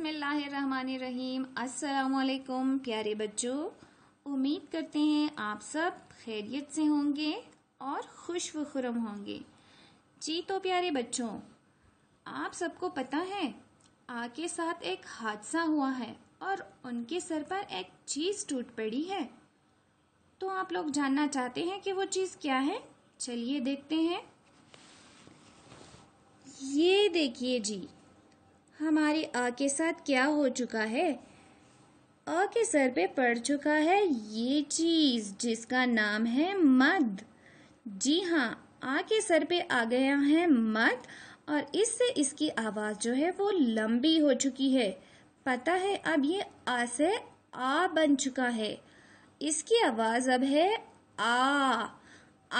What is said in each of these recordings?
बिसमीम असलकुम प्यारे बच्चों उम्मीद करते हैं आप सब खैरियत से होंगे और खुश व खुरम होंगे जी तो प्यारे बच्चों आप सबको पता है आ के साथ एक हादसा हुआ है और उनके सर पर एक चीज़ टूट पड़ी है तो आप लोग जानना चाहते हैं कि वो चीज़ क्या है चलिए देखते हैं ये देखिए जी हमारी अ के साथ क्या हो चुका है अ के सर पे पड़ चुका है ये चीज जिसका नाम है मद जी हाँ आ के सर पे आ गया है मध और इससे इसकी आवाज जो है वो लंबी हो चुकी है पता है अब ये आ से आ बन चुका है इसकी आवाज अब है आ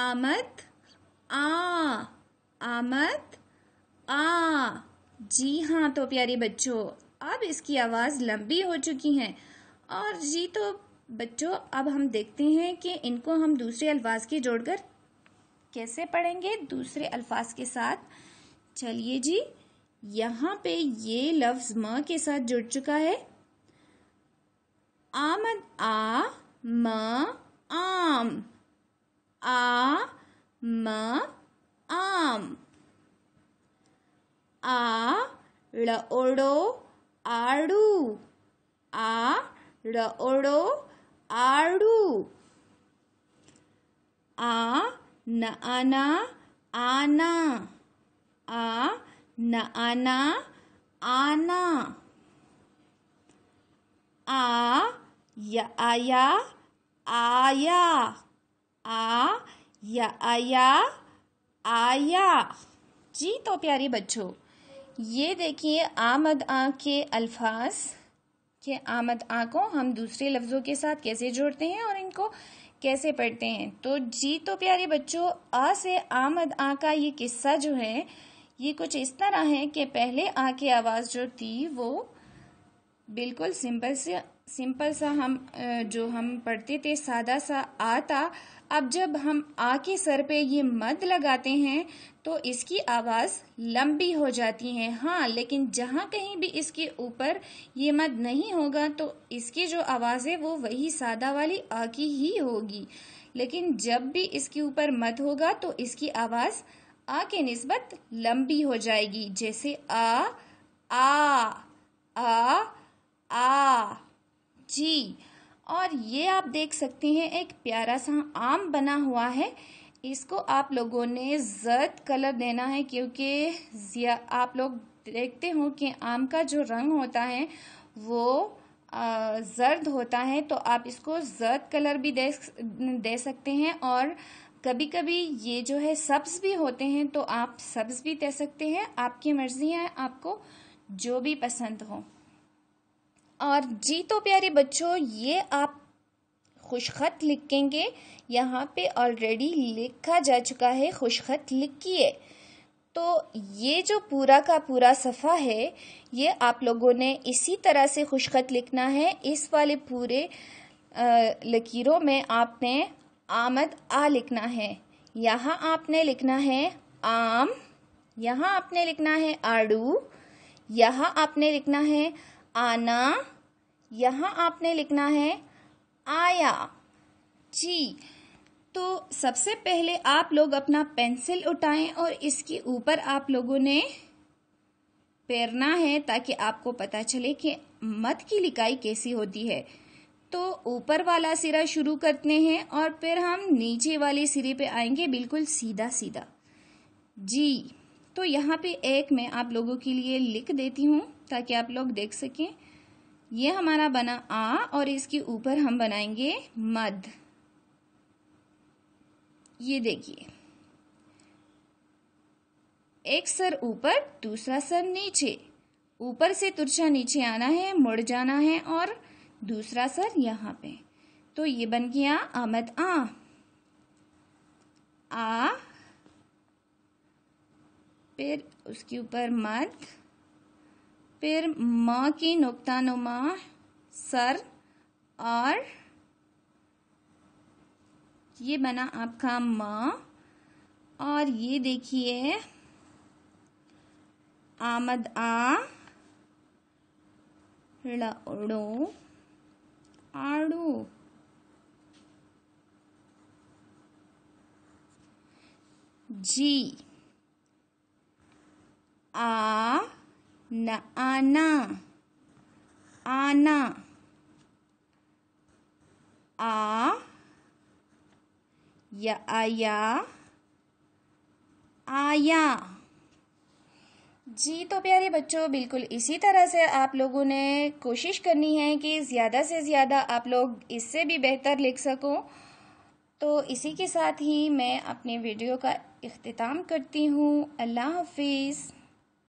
आमत आ आमत आ जी हाँ तो प्यारे बच्चों अब इसकी आवाज़ लंबी हो चुकी है और जी तो बच्चों अब हम देखते हैं कि इनको हम दूसरे अल्फाज के जोड़कर कैसे पढ़ेंगे दूसरे अल्फाज के साथ चलिए जी यहाँ पे ये लफ्ज म के साथ जुड़ चुका है आमद आ म आम आ म आम आ रओड़ो आड़ू आ रओड़ो आड़ू आ न आना आना आ न आना आना आ य आया आया आ य आया आया जी तो प्यारे बच्चों ये देखिए आमद आ के अल्फाज के आमद आ को हम दूसरे लफ्ज़ों के साथ कैसे जोड़ते हैं और इनको कैसे पढ़ते हैं तो जी तो प्यारे बच्चों आ से आमद आ का ये किस्सा जो है ये कुछ इस तरह है कि पहले आ की आवाज़ जो थी वो बिल्कुल सिंपल से सिंपल सा हम जो हम पढ़ते थे सादा सा आता अब जब हम आ के सर पे ये मद लगाते हैं तो इसकी आवाज़ लंबी हो जाती है हाँ लेकिन जहाँ कहीं भी इसके ऊपर ये मद नहीं होगा तो इसकी जो आवाज़ है वो वही सादा वाली आ की ही होगी लेकिन जब भी इसके ऊपर मद होगा तो इसकी आवाज़ आ के नस्बत लंबी हो जाएगी जैसे आ आ आ आ, आ जी और ये आप देख सकते हैं एक प्यारा सा आम बना हुआ है इसको आप लोगों ने जर्द कलर देना है क्योंकि आप लोग देखते हो कि आम का जो रंग होता है वो जर्द होता है तो आप इसको जर्द कलर भी दे दे सकते हैं और कभी कभी ये जो है सब्ज भी होते हैं तो आप सब्ज भी दे सकते हैं आपकी मर्जी है आपको जो भी पसंद हो और जी तो प्यारे बच्चों ये आप खुशखत लिखेंगे यहाँ पे ऑलरेडी लिखा जा चुका है खुशखत लिखिए तो ये जो पूरा का पूरा सफ़ा है ये आप लोगों ने इसी तरह से खुशखत लिखना है इस वाले पूरे लकीरों में आपने आमद आ लिखना है यहाँ आपने लिखना है आम यहाँ आपने लिखना है आड़ू यहाँ आपने लिखना है आना यहाँ आपने लिखना है आया जी तो सबसे पहले आप लोग अपना पेंसिल उठाएं और इसके ऊपर आप लोगों ने पेरना है ताकि आपको पता चले कि मत की लिकाई कैसी होती है तो ऊपर वाला सिरा शुरू करते हैं और फिर हम नीचे वाले सिरे पे आएंगे बिल्कुल सीधा सीधा जी तो यहाँ पे एक मैं आप लोगों के लिए लिख देती हूँ ताकि आप लोग देख सकें ये हमारा बना आ और इसके ऊपर हम बनाएंगे मध ये देखिए एक सर ऊपर दूसरा सर नीचे ऊपर से तुरछा नीचे आना है मुड़ जाना है और दूसरा सर यहाँ पे तो ये बन गया आमद आ आ फिर उसके ऊपर मध फिर म की नुमा सर और ये बना आपका म और ये देखिए आमद आ लड़ो आड़ू जी आ न आना आना आ या आया आया जी तो प्यारे बच्चों बिल्कुल इसी तरह से आप लोगों ने कोशिश करनी है कि ज़्यादा से ज़्यादा आप लोग इससे भी बेहतर लिख सको तो इसी के साथ ही मैं अपने वीडियो का अख्ताम करती हूँ अल्लाह हाफिज़